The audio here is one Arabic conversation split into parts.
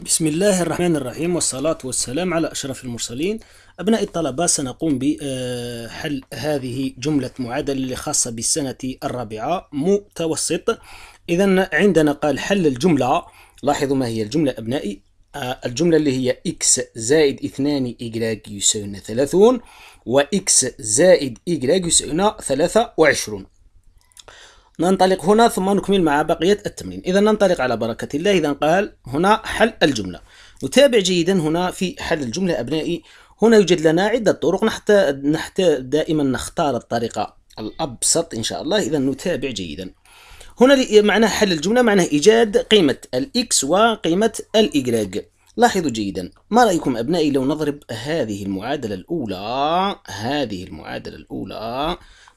بسم الله الرحمن الرحيم والصلاة والسلام على أشرف المرسلين أبناء الطلبة سنقوم بحل هذه جملة معادلة خاصة بالسنة الرابعة متوسط إذا عندنا قال حل الجملة لاحظوا ما هي الجملة أبنائي آه، الجملة اللي هي x زائد 2 y يساوينا 30 و x زائد y يساوينا 23 ننطلق هنا ثم نكمل مع بقية التمرين إذا ننطلق على بركة الله إذا قال هنا حل الجملة نتابع جيدا هنا في حل الجملة أبنائي هنا يوجد لنا عدة طرق نحت... نحت... دائما نختار الطريقة الأبسط إن شاء الله إذا نتابع جيدا هنا معنى حل الجملة معنى إيجاد قيمة الإكس وقيمة الإيجراج لاحظوا جيدا ما رأيكم أبنائي لو نضرب هذه المعادلة الأولى هذه المعادلة الأولى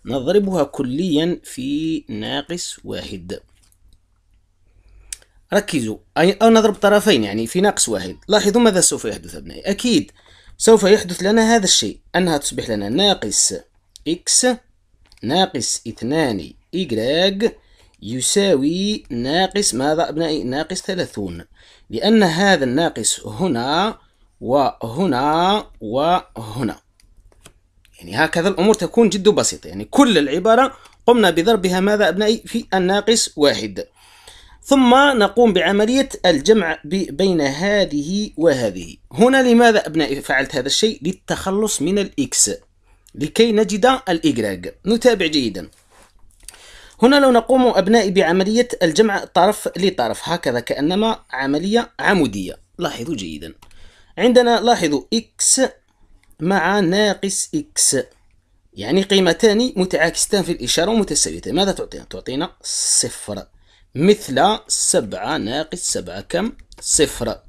نضربها كليا في ناقص واحد ركزوا أو نضرب طرفين يعني في ناقص واحد لاحظوا ماذا سوف يحدث أبنائي أكيد سوف يحدث لنا هذا الشيء أنها تصبح لنا ناقص إكس ناقص اثنان y يساوي ناقص ماذا أبنائي ناقص ثلاثون لأن هذا الناقص هنا وهنا وهنا يعني هكذا الأمور تكون جد بسيطة يعني كل العبارة قمنا بضربها ماذا أبنائي في الناقص واحد ثم نقوم بعملية الجمع بين هذه وهذه هنا لماذا أبنائي فعلت هذا الشيء للتخلص من الإكس لكي نجد الإجراج نتابع جيدا هنا لو نقوم أبنائي بعملية الجمع طرف لطرف هكذا كأنما عملية عمودية لاحظوا جيدا عندنا لاحظوا إكس مع ناقص إكس يعني قيمتان متعاكستان في الإشارة ومتساويتان ماذا تعطينا؟ تعطينا صفر مثل سبعة ناقص سبعة كم؟ صفر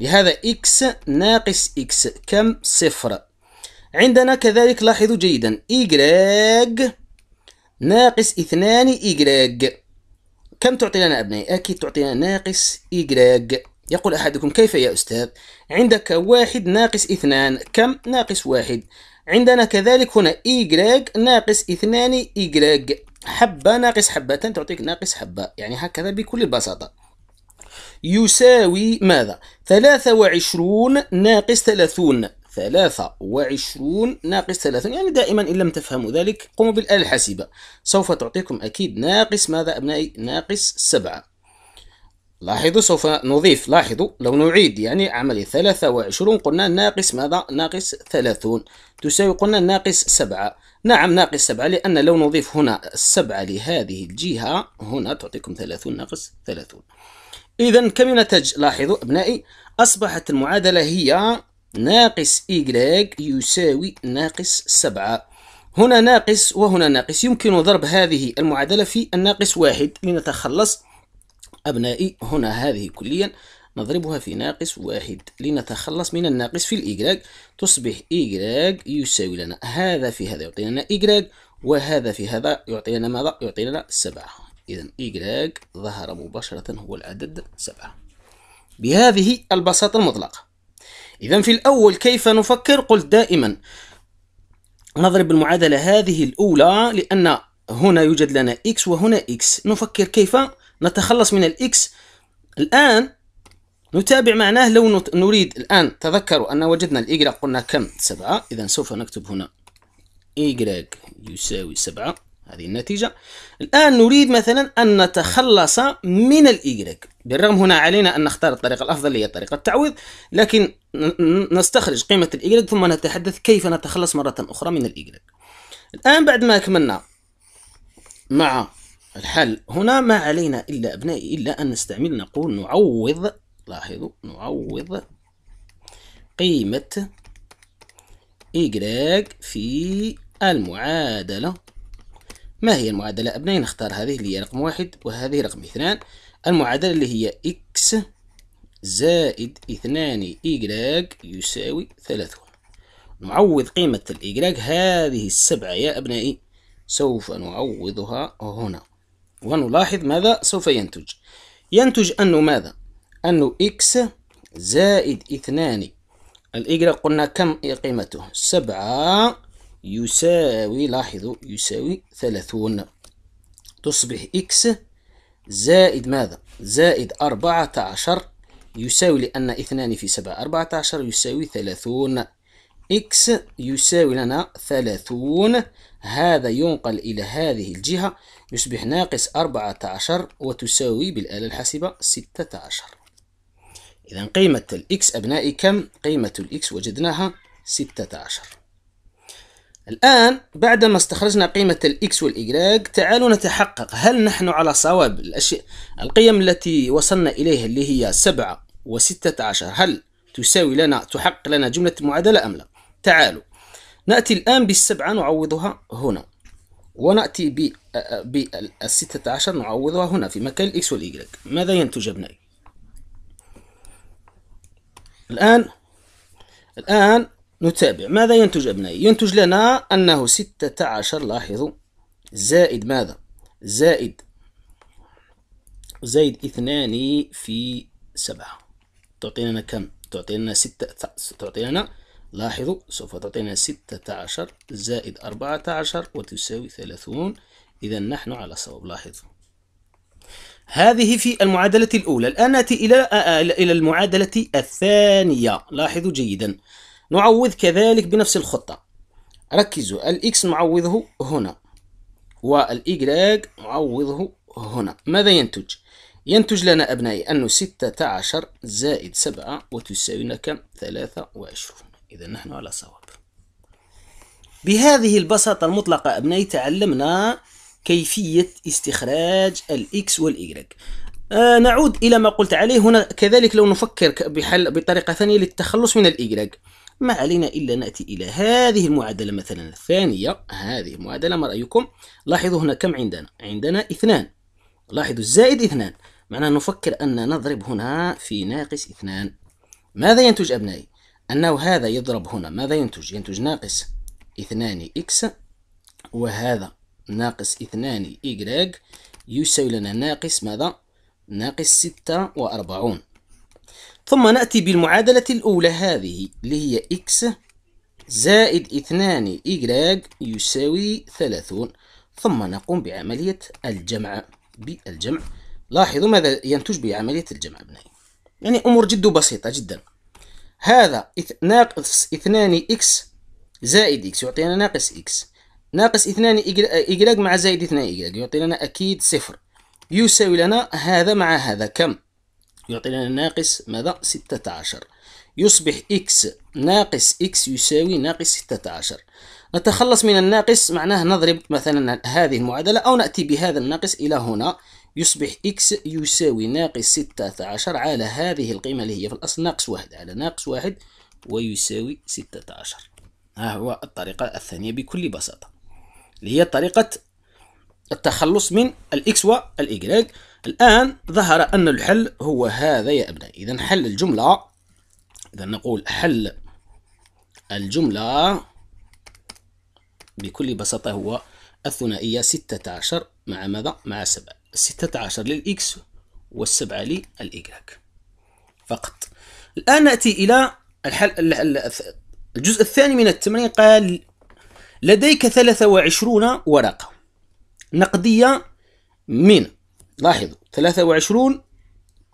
لهذا إكس ناقص إكس كم؟ صفر عندنا كذلك لاحظوا جيدا إيجراج ناقص اثنان إيجراج كم تعطينا أبنائي؟ أكيد تعطينا ناقص إيجراج يقول أحدكم كيف يا أستاذ عندك واحد ناقص اثنان كم ناقص واحد عندنا كذلك هنا إيجراج ناقص اثنان إيجراج حبة ناقص حبة تعطيك ناقص حبة يعني هكذا بكل بساطة يساوي ماذا ثلاثة وعشرون ناقص ثلاثون ثلاثة وعشرون ناقص ثلاثون يعني دائما إن لم تفهموا ذلك قوموا بالآلة الحاسبة سوف تعطيكم أكيد ناقص ماذا أبنائي ناقص سبعة لاحظوا سوف نضيف لاحظوا لو نعيد يعني عملية 23 قلنا ناقص ماذا ناقص 30 تساوي قلنا ناقص 7 نعم ناقص 7 لأن لو نضيف هنا 7 لهذه الجهة هنا تعطيكم 30 ناقص 30 إذا كم نتج لاحظوا أبنائي أصبحت المعادلة هي ناقص إيكلاج يساوي ناقص 7 هنا ناقص وهنا ناقص يمكن ضرب هذه المعادلة في الناقص واحد لنتخلص أبنائي هنا هذه كليا نضربها في ناقص واحد لنتخلص من الناقص في الإيجراج تصبح إيجراج يساوي لنا هذا في هذا يعطي لنا إيجراج وهذا في هذا يعطي لنا ماذا؟ يعطي لنا سبعة إذا إيجراج ظهر مباشرة هو العدد سبعة بهذه البساطة المطلقة إذا في الأول كيف نفكر؟ قلت دائما نضرب المعادلة هذه الأولى لأن هنا يوجد لنا إكس وهنا إكس نفكر كيف؟ نتخلص من الإكس الآن نتابع معناه لو نريد الآن تذكروا أن وجدنا الإيجرا قلنا كم سبعة إذا سوف نكتب هنا إيجريك يساوي سبعة هذه النتيجة الآن نريد مثلا أن نتخلص من الإيجريك بالرغم هنا علينا أن نختار الطريقة الأفضل اللي هي طريقة التعويض لكن نستخرج قيمة الإيجريك ثم نتحدث كيف نتخلص مرة أخرى من الإيجريك الآن بعد ما أكملنا مع الحل هنا ما علينا إلا أبنائي إلا أن نستعمل نقول نعوض لاحظوا نعوض قيمة إيكراك في المعادلة ما هي المعادلة أبنائي نختار هذه اللي هي رقم واحد وهذه رقم اثنان المعادلة اللي هي إكس زائد اثنان إيكراك يساوي ثلاثون نعوض قيمة الإيكراك هذه السبعة يا أبنائي سوف نعوضها هنا ونلاحظ ماذا سوف ينتج ينتج أنه ماذا أنه إكس زائد اثنان الإجرة قلنا كم قيمته سبعة يساوي لاحظوا يساوي ثلاثون تصبح إكس زائد ماذا زائد أربعة عشر يساوي لأن اثنان في سبعة أربعة عشر يساوي ثلاثون إكس يساوي لنا ثلاثون هذا ينقل إلى هذه الجهة يصبح ناقص 14 وتساوي بالآلة الحاسبة 16 إذا قيمة الإكس أبنائي كم؟ قيمة الإكس وجدناها 16 الآن بعدما استخرجنا قيمة الإكس والإيكغ تعالوا نتحقق هل نحن على صواب الأشياء القيم التي وصلنا إليها اللي هي 7 و16 هل تساوي لنا تحقق لنا جملة المعادلة أم لا؟ تعالوا نأتي الآن بالسبعة نعوضها هنا ونأتي بالستة عشر نعوضها هنا في مكان الإكس والإيكغيك ماذا ينتج أبنائي؟ الآن الآن نتابع ماذا ينتج أبنائي؟ ينتج لنا أنه ستة عشر لاحظوا زائد ماذا؟ زائد زائد اثنان في سبعة تعطينا كم؟ تعطينا ستة تعطينا لاحظوا سوف تعطينا ستة عشر زائد أربعة عشر وتساوي ثلاثون إذا نحن على صواب لاحظوا هذه في المعادلة الأولى الآن نأتي إلى آه، آه، إلى المعادلة الثانية لاحظوا جيدا نعوض كذلك بنفس الخطة ركزوا الإكس نعوضه هنا والإيجراج نعوضه هنا ماذا ينتج؟ ينتج لنا أبنائي أنه ستة عشر زائد سبعة وتساوينا كم؟ ثلاثة وعشرون إذا نحن على صواب بهذه البساطة المطلقة أبنائي تعلمنا كيفية استخراج الإكس والإيغريك آه نعود إلى ما قلت عليه هنا كذلك لو نفكر بحل بطريقة ثانية للتخلص من الإيغريك ما علينا إلا نأتي إلى هذه المعادلة مثلا الثانية هذه المعادلة ما رأيكم لاحظوا هنا كم عندنا عندنا اثنان لاحظوا الزائد اثنان معناه نفكر أن نضرب هنا في ناقص اثنان ماذا ينتج أبنائي أنه هذا يضرب هنا ماذا ينتج؟ ينتج ناقص اثنان إكس وهذا ناقص اثنان إيكغيك يساوي لنا ناقص ماذا؟ ناقص ستة وأربعون ثم نأتي بالمعادلة الأولى هذه اللي هي إكس زائد اثنان إيكغيك يساوي ثلاثون ثم نقوم بعملية الجمع بالجمع لاحظوا ماذا ينتج بعملية الجمع ابنائي يعني أمور جد بسيطة جداً هذا ناقص اثنان إكس زائد إكس يعطينا ناقص إكس ناقص اثنان إيكغ مع زائد اثنان إيكغ يعطي لنا أكيد صفر يساوي لنا هذا مع هذا كم؟ يعطي لنا ناقص ماذا؟ ستة عشر يصبح إكس ناقص إكس يساوي ناقص ستة عشر نتخلص من الناقص معناه نضرب مثلا هذه المعادلة أو نأتي بهذا الناقص إلى هنا يصبح إكس يساوي ناقص ستة عشر على هذه القيمة اللي هي في الأصل ناقص واحد على ناقص واحد ويساوي ستة عشر ها هو الطريقة الثانية بكل بساطة اللي هي طريقة التخلص من الإكس والإيكغيك الآن ظهر أن الحل هو هذا يا أبناء إذا حل الجملة إذا نقول حل الجملة بكل بساطة هو الثنائية ستة عشر مع ماذا؟ مع سبعة ستة عشر للإكس والسبعة للإيكغاك فقط الآن نأتي إلى الحل الجزء الثاني من التمرين قال لديك ثلاثة وعشرون ورقة نقدية من لاحظوا ثلاثة وعشرون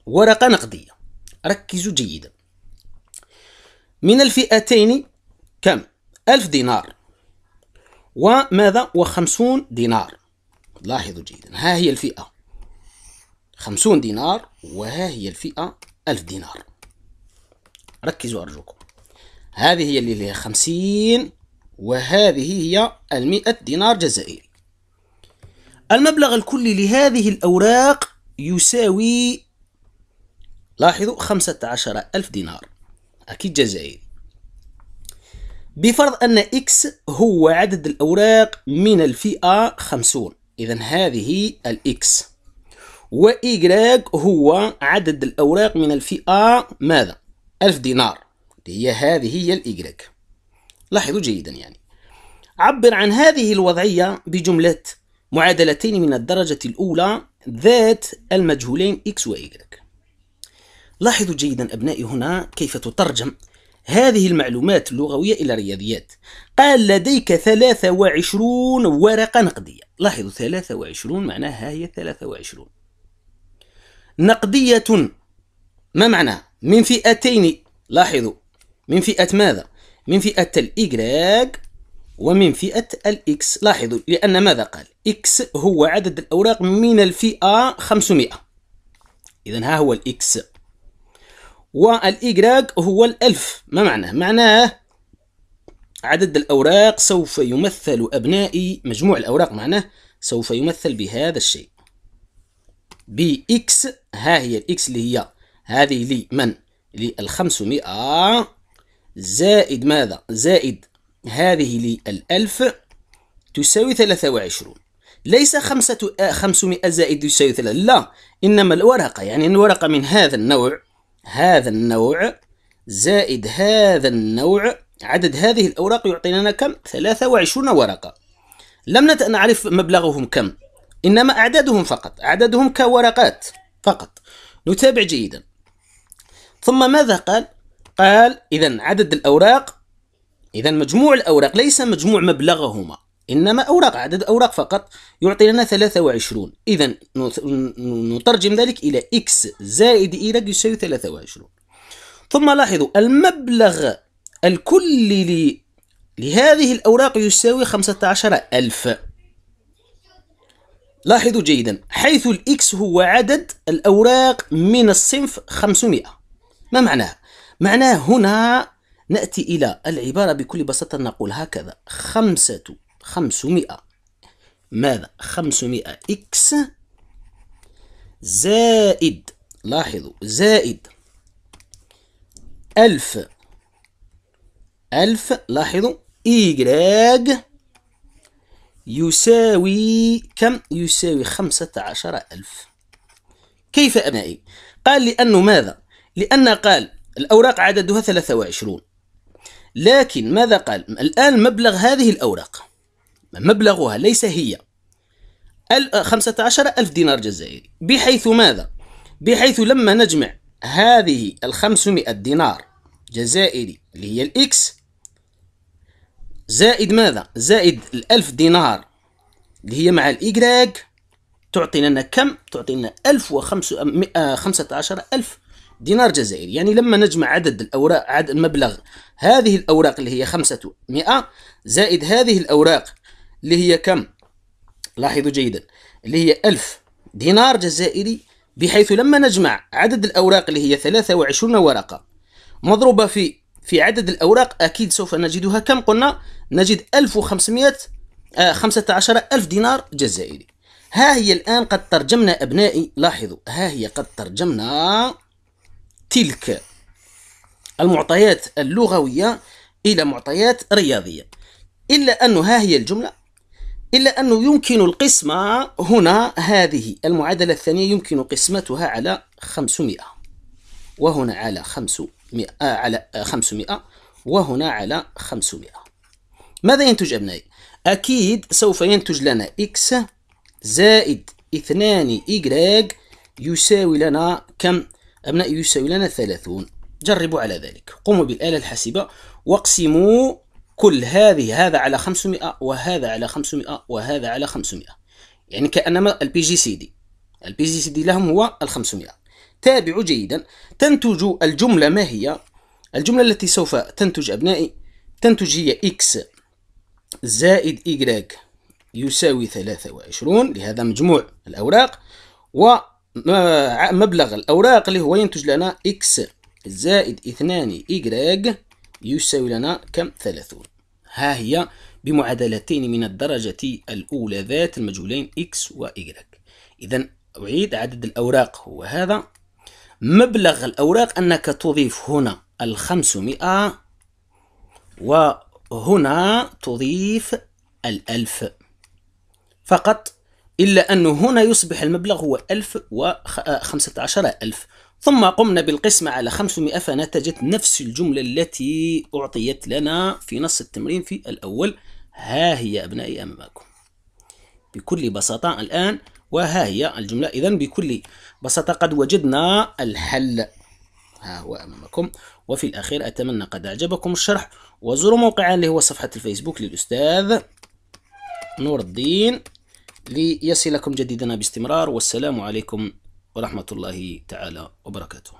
ورقة نقدية ركزوا جيدا من الفئتين كم؟ ألف دينار وماذا؟ وخمسون دينار لاحظوا جيدا ها هي الفئة خمسون دينار وها هي الفئة ألف دينار ركزوا أرجوكم هذه هي اللي لها خمسين وهذه هي المئة دينار جزائري المبلغ الكلي لهذه الأوراق يساوي لاحظوا خمسة عشر ألف دينار أكيد جزائري بفرض أن إكس هو عدد الأوراق من الفئة خمسون إذا هذه الإكس وإيكغ هو عدد الأوراق من الفئة ماذا؟ ألف دينار هي هذه هي الإيكغ لاحظوا جيدا يعني عبر عن هذه الوضعية بجملة معادلتين من الدرجة الأولى ذات المجهولين x و y لاحظوا جيدا أبنائي هنا كيف تترجم هذه المعلومات اللغوية إلى الرياضيات قال لديك 23 ورقة نقدية لاحظوا 23 معناها هي 23 نقدية ما معنى من فئتين لاحظوا من فئة ماذا من فئة الإيكراك ومن فئة الإكس لاحظوا لأن ماذا قال إكس هو عدد الأوراق من الفئة 500 إذا ها هو الإكس والإيكراك هو الألف ما معناه معناه عدد الأوراق سوف يمثل أبنائي مجموع الأوراق معناه سوف يمثل بهذا الشيء بإكس ها هي الإكس اللي هي هذه لمن للخمسمائة زائد ماذا زائد هذه للألف تساوي ثلاثة وعشرون ليس خمسة آه، خمسمائة زائد يساوي ثلاثة لا إنما الورقة يعني الورقة من هذا النوع هذا النوع زائد هذا النوع عدد هذه الأوراق يعطينا كم؟ ثلاثة وعشرون ورقة لم نعرف مبلغهم كم إنما أعدادهم فقط أعدادهم كورقات فقط نتابع جيدا ثم ماذا قال؟ قال إذا عدد الأوراق إذا مجموع الأوراق ليس مجموع مبلغهما إنما أوراق عدد أوراق فقط يعطي لنا 23 إذا نترجم ذلك إلى إكس زائد إيرج e يساوي 23 ثم لاحظوا المبلغ الكلي لهذه الأوراق يساوي 15000 لاحظوا جيدا حيث الإكس هو عدد الأوراق من الصنف 500 ما معناه؟ معناه هنا نأتي إلى العبارة بكل بساطة نقول هكذا 5 500 ماذا؟ 500 إكس زائد لاحظوا زائد 1000 1000 لاحظوا إيجراج يساوي كم؟ يساوي خمسة عشر ألف كيف أبنائي؟ قال لأنه ماذا؟ لأن قال الأوراق عددها 23 لكن ماذا قال؟ الآن مبلغ هذه الأوراق مبلغها ليس هي 15000 ألف دينار جزائري بحيث ماذا؟ بحيث لما نجمع هذه ال 500 دينار جزائري اللي هي الإكس زائد ماذا زائد الألف دينار اللي هي مع الإيكراك تعطي لنا كم تعطي لنا عشر ألف دينار جزائري يعني لما نجمع عدد الأوراق عدد المبلغ هذه الأوراق اللي هي خمسة مئة زائد هذه الأوراق اللي هي كم لاحظوا جيدا اللي هي ألف دينار جزائري بحيث لما نجمع عدد الأوراق اللي هي ثلاثة وعشرون ورقة مضروبة في في عدد الأوراق أكيد سوف نجدها كم قلنا نجد 1500 آه 15 ألف دينار جزائري ها هي الآن قد ترجمنا أبنائي لاحظوا ها هي قد ترجمنا تلك المعطيات اللغوية إلى معطيات رياضية إلا أنه ها هي الجملة إلا أنه يمكن القسمة هنا هذه المعادلة الثانية يمكن قسمتها على 500 وهنا على 500 مئة على 500 وهنا على 500 ماذا ينتج أبنائي؟ أكيد سوف ينتج لنا إكس زائد 2 إيكغ يساوي لنا كم؟ أبنائي يساوي لنا 30 جربوا على ذلك قوموا بالآلة الحاسبة واقسموا كل هذه هذا على 500 وهذا على 500 وهذا على 500 يعني كأنما البي جي سي دي البي جي سي دي لهم هو ال 500 تابعوا جيدا تنتج الجملة ما هي الجملة التي سوف تنتج أبنائي تنتج هي x زائد y يساوي 23 لهذا مجموع الأوراق ومبلغ الأوراق اللي هو ينتج لنا x زائد 2 y يساوي لنا كم 30 ها هي بمعادلتين من الدرجة الأولى ذات المجهولين x و y إذا أعيد عدد الأوراق هو هذا مبلغ الأوراق أنك تضيف هنا الخمسمائة وهنا تضيف الألف فقط إلا أنه هنا يصبح المبلغ هو ألف وخمسة عشر ألف ثم قمنا بالقسمة على 500 فنتجت نفس الجملة التي أعطيت لنا في نص التمرين في الأول ها هي أبنائي أمامكم بكل بساطة الآن وها هي الجملة إذا بكل بساطة قد وجدنا الحل ها هو أمامكم وفي الأخير أتمنى قد أعجبكم الشرح وزوروا موقعنا اللي هو صفحة الفيسبوك للأستاذ نور الدين ليصلكم جديدنا باستمرار والسلام عليكم ورحمة الله تعالى وبركاته